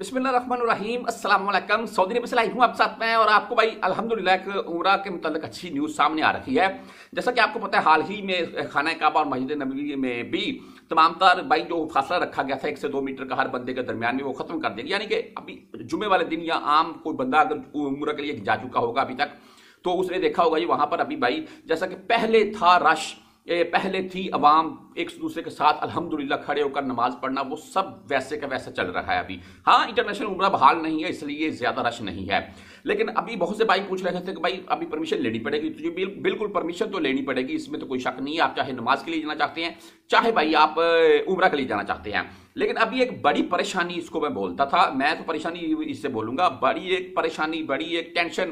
بسم اللہ الرحمن الرحیم السلام علیکم سعودی عرب ہوں آپ ساتھ میں اور آپ کو بھائی الحمدللہ ایک عمرہ کے متعلق اچھی نیوز سامنے آ رہی ہے جیسا کہ آپ کو پتہ ہے حال ہی میں خانہ کعبہ اور مسجد نبی میں بھی تمام تر بھائی جو فاصلہ رکھا گیا تھا ایک سے دو میٹر کا ہر بندے کے درمیان میں وہ ختم کر دیا یعنی کہ ابھی جمعے والے دن یا عام کوئی بندہ اگر عمرہ کے لیے جا چکا ہوگا ابھی تک تو اس نے دیکھا ہوگا یہ وہاں پر ابھی بھائی جیسا کہ پہلے تھا رش پہلے تھی عوام ایک دوسرے کے ساتھ الحمدللہ کھڑے ہو کر نماز پڑھنا وہ سب ویسے کا ویسا چل رہا ہے ابھی ہاں انٹرنیشنل عمرہ بحال نہیں ہے اس لیے زیادہ رش نہیں ہے لیکن ابھی بہت سے بھائی پوچھ رہے تھے کہ بھائی ابھی پرمیشن لینی پڑے گی جی، بالکل پرمیشن تو لینی پڑے گی اس میں تو کوئی شک نہیں ہے آپ چاہے نماز کے لیے جانا چاہتے ہیں چاہے بھائی آپ عمرہ کے لیے جانا چاہتے ہیں لیکن ابھی ایک بڑی پریشانی اس کو میں بولتا تھا میں تو پریشانی اس سے بولوں گا بڑی ایک پریشانی بڑی ایک ٹینشن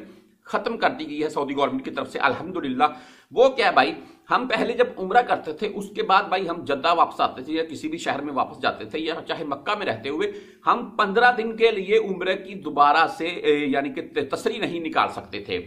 ختم کر دی گئی ہے سعودی گورنمنٹ کی طرف سے الحمدللہ وہ کیا بھائی ہم پہلے جب عمرہ کرتے تھے اس کے بعد بھائی ہم جدہ واپس آتے تھے یا کسی بھی شہر میں واپس جاتے تھے یا چاہے مکہ میں رہتے ہوئے ہم پندرہ دن کے لیے عمرہ کی دوبارہ سے یعنی کہ تسری نہیں نکال سکتے تھے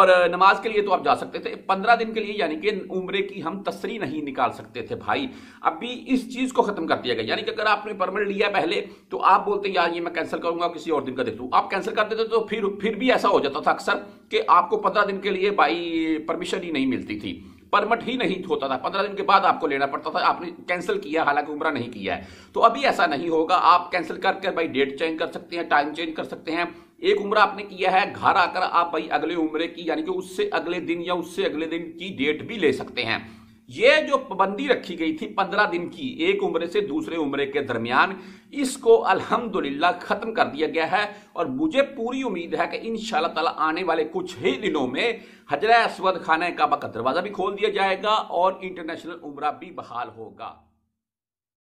اور نماز کے لیے تو آپ جا سکتے تھے پندرہ دن کے لیے یعنی کہ عمرے کی ہم تسری نہیں نکال سکتے تھے بھائی ابھی اس چیز کو ختم کر دیا گیا یعنی کہ اگر آپ نے پرمنٹ لیا پہلے تو آپ بولتے یار یہ میں کینسل کروں گا کسی اور دن کا دیکھ لوں آپ کینسل کرتے تھے تو پھر پھر بھی ایسا ہو جاتا تھا اکثر کہ آپ کو پندرہ دن کے لیے بھائی پرمیشن ہی نہیں ملتی تھی پرمٹ ہی نہیں ہوتا تھا پندرہ دن کے بعد آپ کو لینا پڑتا تھا آپ نے کینسل کیا حالانکہ عمرہ نہیں کیا ہے تو ابھی ایسا نہیں ہوگا آپ کینسل کر کے بھائی ڈیٹ چینج کر سکتے ہیں ٹائم چینج کر سکتے ہیں ایک عمرہ آپ نے کیا ہے گھر آ کر آپ بھائی اگلے عمرے کی یعنی کہ اس سے اگلے دن یا اس سے اگلے دن کی ڈیٹ بھی لے سکتے ہیں یہ جو پابندی رکھی گئی تھی پندرہ دن کی ایک عمرے سے دوسرے عمرے کے درمیان اس کو الحمدللہ ختم کر دیا گیا ہے اور مجھے پوری امید ہے کہ ان شاء اللہ تعالی آنے والے کچھ ہی دنوں میں حجرہ اسود خانہ کعبہ کا دروازہ بھی کھول دیا جائے گا اور انٹرنیشنل عمرہ بھی بحال ہوگا